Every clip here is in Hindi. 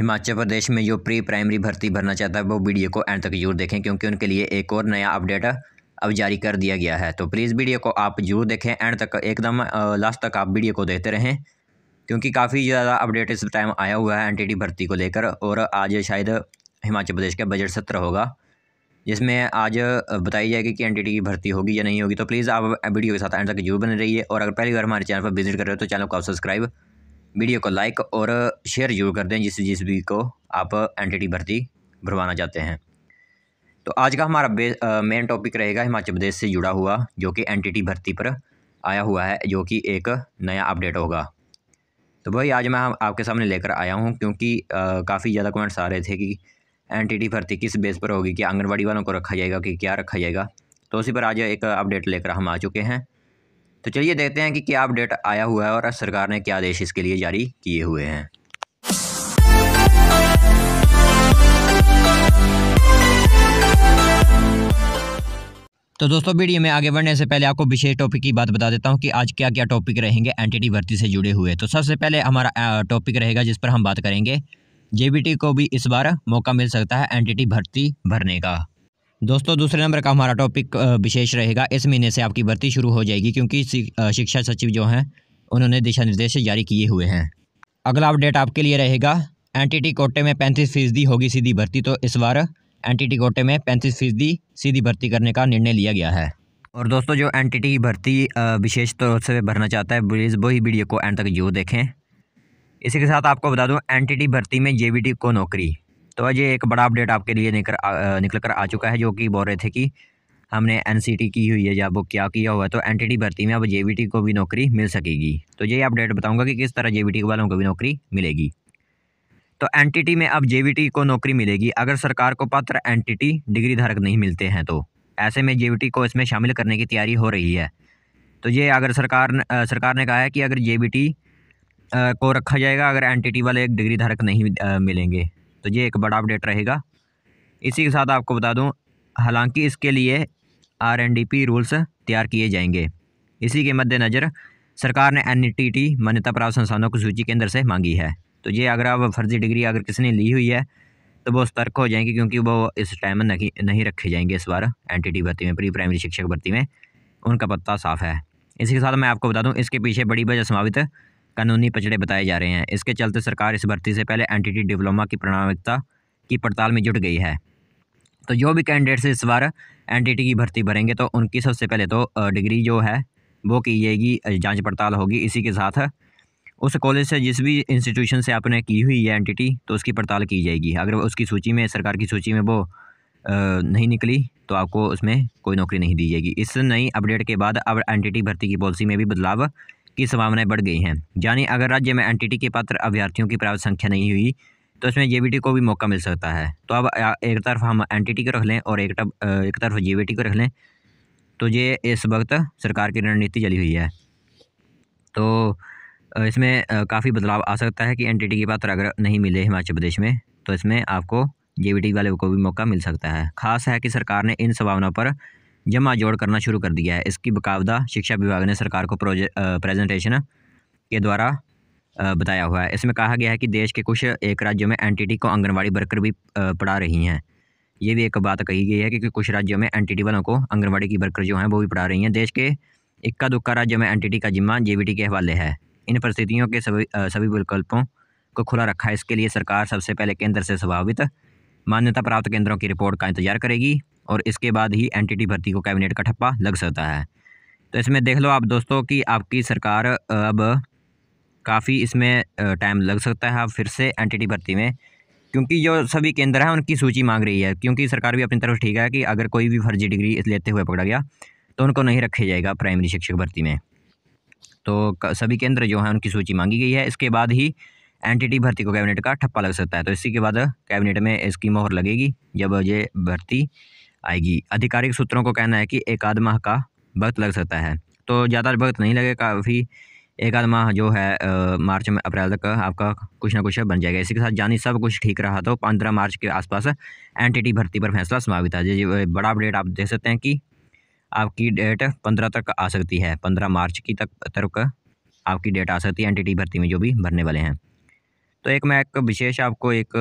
हिमाचल प्रदेश में जो प्री प्राइमरी भर्ती भरना चाहता है वो वीडियो को एंड तक जरूर देखें क्योंकि उनके लिए एक और नया अपडेट अब जारी कर दिया गया है तो प्लीज़ वीडियो को आप जरूर देखें एंड तक एकदम लास्ट तक आप वीडियो को देखते रहें क्योंकि काफ़ी ज़्यादा अपडेट इस टाइम आया हुआ है एनटीटी भर्ती को लेकर और आज शायद हिमाचल प्रदेश का बजट सत्र होगा जिसमें आज बताई जाएगी कि एनटीटी की भर्ती होगी या नहीं होगी तो प्लीज़ आप वीडियो के साथ एंड तक जरूर बने रहिए और अगर पहली बार हमारे चैनल पर विजिट कर रहे हो तो चैनल को आप सब्सक्राइब वीडियो को लाइक और शेयर जरूर कर दें जिस जिस भी को आप एनटीटी भर्ती भरवाना चाहते हैं तो आज का हमारा मेन टॉपिक रहेगा हिमाचल प्रदेश से जुड़ा हुआ जो कि एनटीटी भर्ती पर आया हुआ है जो कि एक नया अपडेट होगा तो भाई आज मैं आपके सामने लेकर आया हूँ क्योंकि काफ़ी ज़्यादा कमेंट्स आ रहे थे कि एनटीटी भर्ती किस बेस पर होगी कि आंगनबाड़ी वालों को रखा जाएगा कि क्या रखा जाएगा तो उसी पर आज एक अपडेट लेकर हम आ चुके हैं तो चलिए देखते हैं कि क्या अपडेट आया हुआ है और सरकार ने क्या आदेश इसके लिए जारी किए हुए हैं तो दोस्तों वीडियो में आगे बढ़ने से पहले आपको विशेष टॉपिक की बात बता देता हूं कि आज क्या क्या टॉपिक रहेंगे एंटिटी भर्ती से जुड़े हुए तो सबसे पहले हमारा टॉपिक रहेगा जिस पर हम बात करेंगे जेबीटी को भी इस बार मौका मिल सकता है एंटिटी भर्ती भरने का दोस्तों दूसरे नंबर का हमारा टॉपिक विशेष रहेगा इस महीने से आपकी भर्ती शुरू हो जाएगी क्योंकि शिक्षा सचिव जो हैं उन्होंने दिशा निर्देश जारी किए हुए हैं अगला अपडेट आपके लिए रहेगा एनटीटी कोटे में पैंतीस फीसदी होगी सीधी भर्ती तो इस बार एनटीटी कोटे में पैंतीस फीसदी सीधी भर्ती करने का निर्णय लिया गया है और दोस्तों जो एन की भर्ती विशेष तौर तो से भरना चाहता है प्लीज़ वही वीडियो को एंड तक जरूर देखें इसी के साथ आपको बता दूँ एन भर्ती में जे को नौकरी तो आज एक बड़ा अपडेट आपके लिए निकल निकल कर आ चुका है जो कि बोल रहे थे कि हमने एन की हुई है जब वो क्या किया हुआ है तो एन भर्ती में अब जे को भी नौकरी मिल सकेगी तो ये अपडेट बताऊँगा कि किस तरह जे वालों को भी नौकरी मिलेगी तो एन में अब जे को नौकरी मिलेगी अगर सरकार को पात्र एन डिग्री धारक नहीं मिलते हैं तो ऐसे में जे को इसमें शामिल करने की तैयारी हो रही है तो ये अगर सरकार न, आ, सरकार ने कहा है कि अगर जे को रखा जाएगा अगर एन वाले एक डिग्री धारक नहीं आ, मिलेंगे तो ये एक बड़ा अपडेट रहेगा इसी के साथ आपको बता दूँ हालांकि इसके लिए R N D P rules तैयार किए जाएंगे इसी के मद्देनज़र सरकार ने एन टी टी मान्यता प्राप्त संस्थानों की सूची केंद्र से मांगी है तो ये अगर आप फर्जी डिग्री अगर किसी ने ली हुई है तो वो सतर्क हो जाएंगे क्योंकि वो इस टाइम नहीं नहीं रखे जाएंगे इस बार एन टी टी भर्ती में प्री प्राइमरी शिक्षक भर्ती में उनका पत्ता साफ़ है इसी के साथ मैं आपको बता दूं इसके पीछे बड़ी वजह समावित कानूनी पचड़े बताए जा रहे हैं इसके चलते सरकार इस भर्ती से पहले एनटीटी डिप्लोमा की प्रणामिकता की पड़ताल में जुट गई है तो जो भी कैंडिडेट्स इस बार एनटीटी की भर्ती भरेंगे तो उनकी सबसे पहले तो डिग्री जो है वो की जाएगी जाँच पड़ताल होगी इसी के साथ उस कॉलेज से जिस भी इंस्टीट्यूशन से आपने की हुई है एंटिटी तो उसकी पड़ताल की जाएगी अगर उसकी सूची में सरकार की सूची में वो नहीं निकली तो आपको उसमें कोई नौकरी नहीं दी जाएगी इस नई अपडेट के बाद अब एंटिटी भर्ती की पॉलिसी में भी बदलाव की संभावनाएं बढ़ गई हैं यानी अगर राज्य में एनटीटी के पात्र अभ्यर्थियों की पर्याप्त संख्या नहीं हुई तो इसमें जे को भी मौका मिल सकता है तो अब एक तरफ हम एन को रख लें और एक तरफ एक तरफ जे को रख लें तो ये इस वक्त सरकार की रणनीति चली हुई है तो इसमें काफ़ी बदलाव आ सकता है कि एन के पात्र अगर नहीं मिले हिमाचल प्रदेश में तो इसमें आपको जे वाले को भी मौका मिल सकता है खास है कि सरकार ने इन संभावनाओं पर जमा जोड़ करना शुरू कर दिया है इसकी बकावदा शिक्षा विभाग ने सरकार को प्रेजेंटेशन के द्वारा बताया हुआ है इसमें कहा गया है कि देश के कुछ एक राज्यों में एनटीटी को आंगनबाड़ी वर्कर भी पढ़ा रही हैं ये भी एक बात कही गई है कि कुछ राज्यों में एन वालों को आंगनबाड़ी की वर्कर जो हैं वो भी पढ़ा रही हैं देश के इक्का दुक्का राज्यों में एन का जिम्मा जे के हवाले है इन परिस्थितियों के सभी सभी विकल्पों को खुला रखा है इसके लिए सरकार सबसे पहले केंद्र से स्वभावित मान्यता प्राप्त केंद्रों की रिपोर्ट का इंतजार करेगी और इसके बाद ही एनटीटी भर्ती को कैबिनेट का ठप्पा लग सकता है तो इसमें देख लो आप दोस्तों कि आपकी सरकार अब काफ़ी इसमें टाइम लग सकता है फिर से एनटीटी भर्ती में क्योंकि जो सभी केंद्र हैं उनकी सूची मांग रही है क्योंकि सरकार भी अपनी तरफ ठीक है कि अगर कोई भी फर्जी डिग्री लेते हुए पकड़ा गया तो उनको नहीं रखे जाएगा प्राइमरी शिक्षक भर्ती में तो सभी केंद्र जो हैं उनकी सूची मांगी गई है इसके बाद ही एनटीटी भर्ती को कैबिनेट का ठप्पा लग सकता है तो इसी के बाद कैबिनेट में इसकी मोहर लगेगी जब ये भर्ती आएगी आधिकारिक सूत्रों को कहना है कि एक आध माह का वक्त लग सकता है तो ज़्यादा वक्त नहीं लगेगा काफ़ी एक आध माह जो है आ, मार्च में अप्रैल तक आपका कुछ ना कुछ बन जाएगा इसी के साथ जानी सब कुछ ठीक रहा तो पंद्रह मार्च के आसपास एनटीटी भर्ती पर फैसला समाप्त है जी बड़ा अपडेट आप देख सकते हैं कि आपकी डेट पंद्रह तक आ सकती है पंद्रह मार्च की तक तक आपकी डेट आ सकती है एन भर्ती में जो भी भरने वाले हैं तो एक मैं एक विशेष आपको एक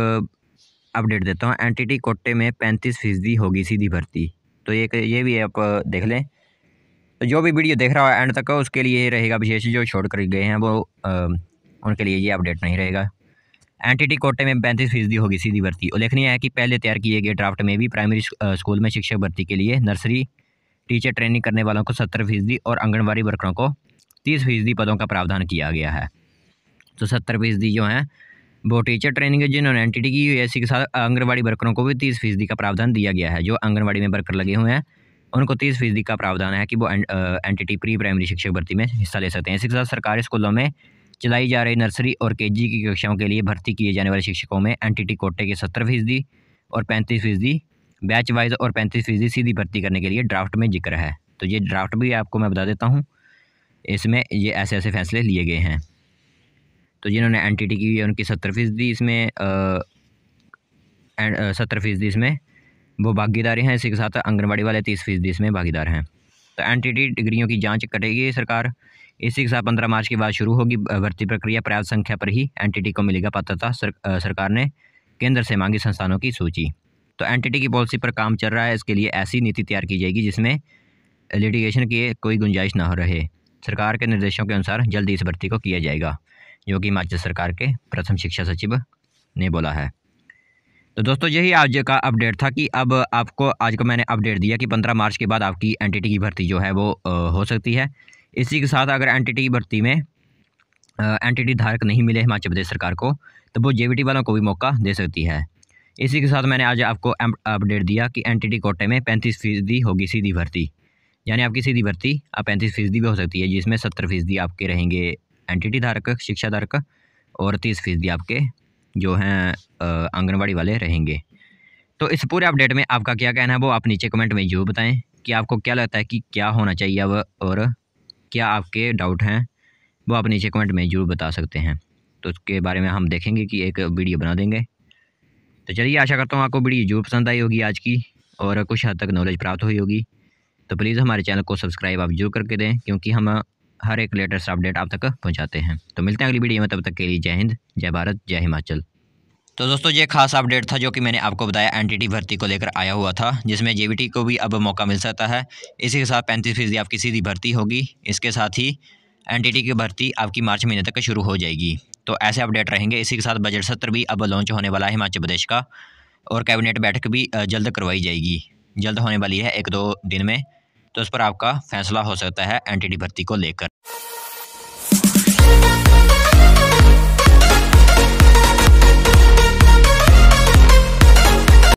अपडेट देता हूँ एनटीटी कोटे में पैंतीस फीसदी होगी सीधी भर्ती तो ये ये भी आप देख लें तो जो भी वीडियो देख रहा हो एंड तक उसके लिए रहेगा विशेष जो छोड़ कर गए हैं वो आ, उनके लिए ये अपडेट नहीं रहेगा एनटीटी कोटे में पैंतीस फीसदी होगी सीधी भर्ती उल्लेखनीय है कि पहले तैयार किए गए ड्राफ्ट में भी प्राइमरी स्कूल में शिक्षक भर्ती के लिए नर्सरी टीचर ट्रेनिंग करने वालों को सत्तर फीसदी और आंगनबाड़ी वर्करों को तीस फीसदी पदों का प्रावधान किया गया है तो सत्तर फीसदी जो हैं वो टीचर ट्रेनिंग है जिन्होंने एन की यूएससी के साथ आंगनबाड़ी वर्करों को भी तीस फीसदी का प्रावधान दिया गया है जो आंगनबाड़ी में वर्कर लगे हुए हैं उनको तीस फीसदी का प्रावधान है कि वो एन टी प्री प्राइमरी शिक्षक भर्ती में हिस्सा ले सकते हैं के साथ सरकारी स्कूलों में चलाई जा रही नर्सरी और के की कक्षाओं के लिए भर्ती किए जाने वाले शिक्षकों में एन कोटे के सत्तर फीसदी और पैंतीस फीसदी बैच वाइज और पैंतीस फीसदी सीधी भर्ती करने के लिए ड्राफ्ट में जिक्र है तो ये ड्राफ्ट भी आपको मैं बता देता हूँ इसमें ये ऐसे ऐसे फैसले लिए गए हैं तो जिन्होंने एन की हुई है उनकी सत्तर फ़ीसदी इसमें सत्तर फ़ीसदी इसमें वो भागीदारी हैं इसी के साथ आंगनबाड़ी वाले तीस फीसदी इसमें भागीदार हैं तो एन डिग्रियों की जाँच करेगी सरकार इसी के साथ पंद्रह मार्च के बाद शुरू होगी भर्ती प्रक्रिया पर्याप्त संख्या पर ही एन को मिलेगा पात्रता सर, सरकार ने केंद्र से मांगी संस्थानों की सूची तो एन की पॉलिसी पर काम चल रहा है इसके लिए ऐसी नीति तैयार की जाएगी जिसमें लिटिगेशन की कोई गुंजाइश ना हो रहे सरकार के निर्देशों के अनुसार जल्दी इस भर्ती को किया जाएगा जो कि हिमाचल सरकार के प्रथम शिक्षा सचिव ने बोला है तो दोस्तों यही आज का अपडेट था कि अब आपको आज का मैंने अपडेट दिया कि पंद्रह मार्च के बाद आपकी एन की भर्ती जो है वो हो सकती है इसी के साथ अगर एन की भर्ती में टी धारक नहीं मिले हिमाचल प्रदेश सरकार को तो वो जे वालों को भी मौका दे सकती है इसी के साथ मैंने आज आपको अपडेट दिया कि एन कोटे में पैंतीस फीसदी होगी सीधी भर्ती यानी आपकी सीधी भर्ती आप पैंतीस फीसदी भी हो सकती है जिसमें सत्तर फीसदी आपके रहेंगे एंटिटी धारक शिक्षा धारक और तीस फीसदी आपके जो हैं आंगनबाड़ी वाले रहेंगे तो इस पूरे अपडेट में आपका क्या कहना है वो आप नीचे कमेंट में जरूर बताएं कि आपको क्या लगता है कि क्या होना चाहिए अब और क्या आपके डाउट हैं वो आप नीचे कमेंट में जरूर बता सकते हैं तो उसके बारे में हम देखेंगे कि एक वीडियो बना देंगे तो चलिए आशा करता हूँ आपको वीडियो जरूर पसंद आई होगी आज की और कुछ हद तक नॉलेज प्राप्त हुई होगी तो प्लीज़ हमारे चैनल को सब्सक्राइब आप जरूर करके दें क्योंकि हम हर एक लेटेस्ट अपडेट आप तक पहुँचाते हैं तो मिलते हैं अगली वीडियो में तब तक के लिए जय हिंद जय भारत जय हिमाचल तो दोस्तों ये खास अपडेट था जो कि मैंने आपको बताया एनटीटी भर्ती को लेकर आया हुआ था जिसमें जे को भी अब मौका मिल सकता है इसी के साथ पैंतीस फीसदी आपकी सीधी भर्ती होगी इसके साथ ही एन की भर्ती आपकी मार्च महीने तक शुरू हो जाएगी तो ऐसे अपडेट रहेंगे इसी के साथ बजट सत्र भी अब लॉन्च होने वाला है हिमाचल प्रदेश का और कैबिनेट बैठक भी जल्द करवाई जाएगी जल्द होने वाली है एक दो दिन में तो उस पर आपका फैसला हो सकता है एनटीडी भर्ती को लेकर